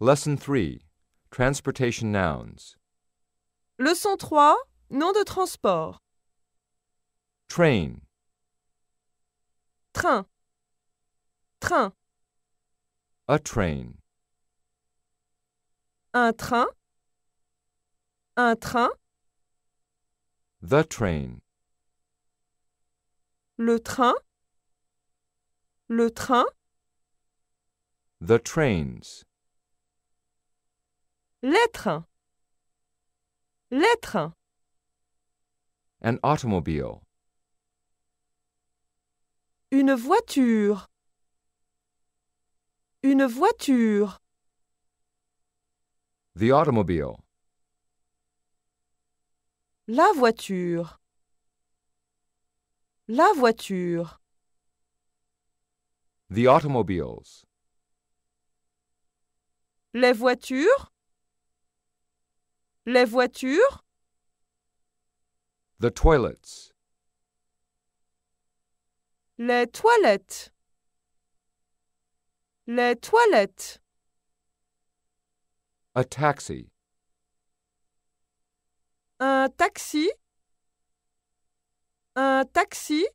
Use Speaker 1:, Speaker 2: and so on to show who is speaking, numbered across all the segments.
Speaker 1: Lesson 3 Transportation Nouns
Speaker 2: Leçon 3 Nom de transport Train Train Train
Speaker 1: A train
Speaker 2: Un train Un train
Speaker 1: The train
Speaker 2: Le train Le train
Speaker 1: The trains.
Speaker 2: Le train. Le
Speaker 1: An automobile.
Speaker 2: Une voiture. Une voiture.
Speaker 1: The automobile.
Speaker 2: La voiture. La voiture.
Speaker 1: The automobiles.
Speaker 2: Les voitures. Les voitures.
Speaker 1: The toilets.
Speaker 2: Les toilettes. Les toilettes.
Speaker 1: A taxi.
Speaker 2: Un taxi. Un taxi.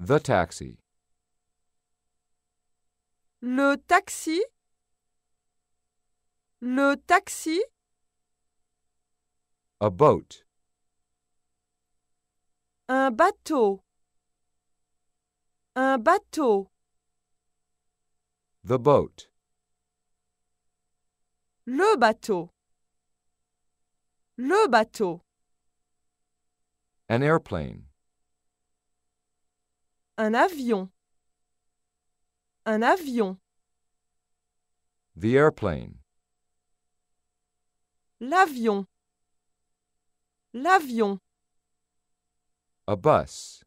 Speaker 1: The taxi.
Speaker 2: Le taxi. Le taxi.
Speaker 1: A boat.
Speaker 2: Un bateau. Un bateau.
Speaker 1: The boat.
Speaker 2: Le bateau. Le bateau.
Speaker 1: An airplane.
Speaker 2: Un avion. Un avion.
Speaker 1: The airplane.
Speaker 2: L'avion. L'avion.
Speaker 1: A bus.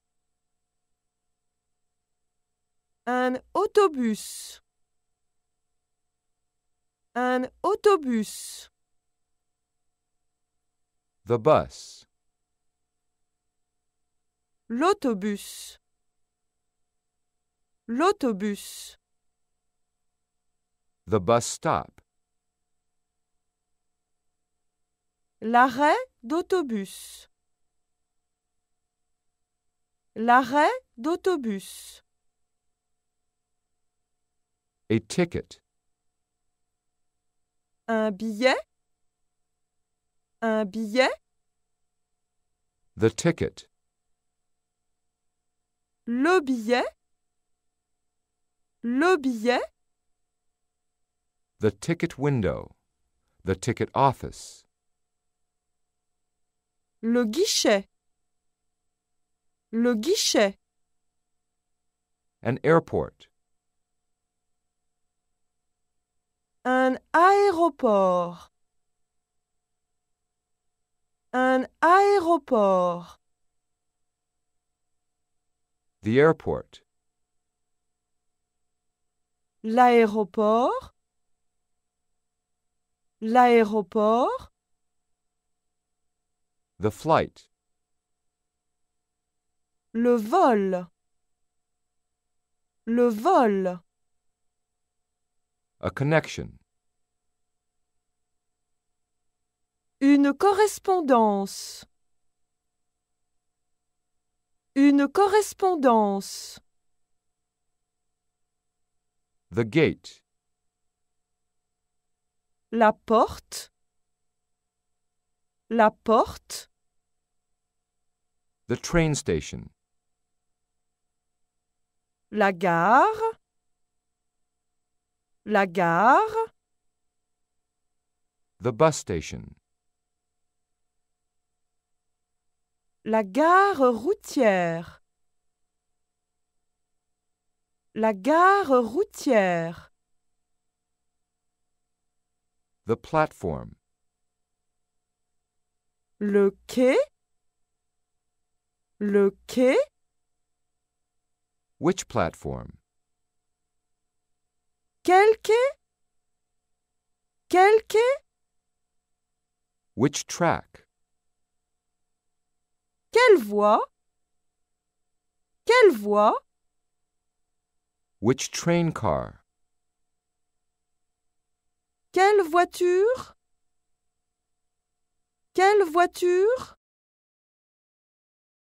Speaker 2: Un autobus. Un autobus.
Speaker 1: The bus.
Speaker 2: L'autobus. L'autobus.
Speaker 1: The bus stop.
Speaker 2: L'arrêt d'autobus. L'arrêt d'autobus.
Speaker 1: A ticket.
Speaker 2: Un billet. Un billet.
Speaker 1: The ticket.
Speaker 2: Le billet. Le billet.
Speaker 1: The ticket window. The ticket office.
Speaker 2: Le guichet. Le guichet.
Speaker 1: An airport.
Speaker 2: Un aéroport. Un aéroport.
Speaker 1: The airport.
Speaker 2: L'aéroport. L'aéroport.
Speaker 1: The flight.
Speaker 2: Le vol. Le vol.
Speaker 1: A connection.
Speaker 2: Une correspondance. Une correspondance.
Speaker 1: The gate.
Speaker 2: La porte. La porte.
Speaker 1: The train station.
Speaker 2: La gare. La gare.
Speaker 1: The bus station.
Speaker 2: La gare routière. La gare routière.
Speaker 1: The platform.
Speaker 2: le quai le quai
Speaker 1: Which platform
Speaker 2: Quel quai Quel quai
Speaker 1: Which track
Speaker 2: Quelle voie Quelle voie
Speaker 1: Which train car
Speaker 2: Quelle voiture quelle voiture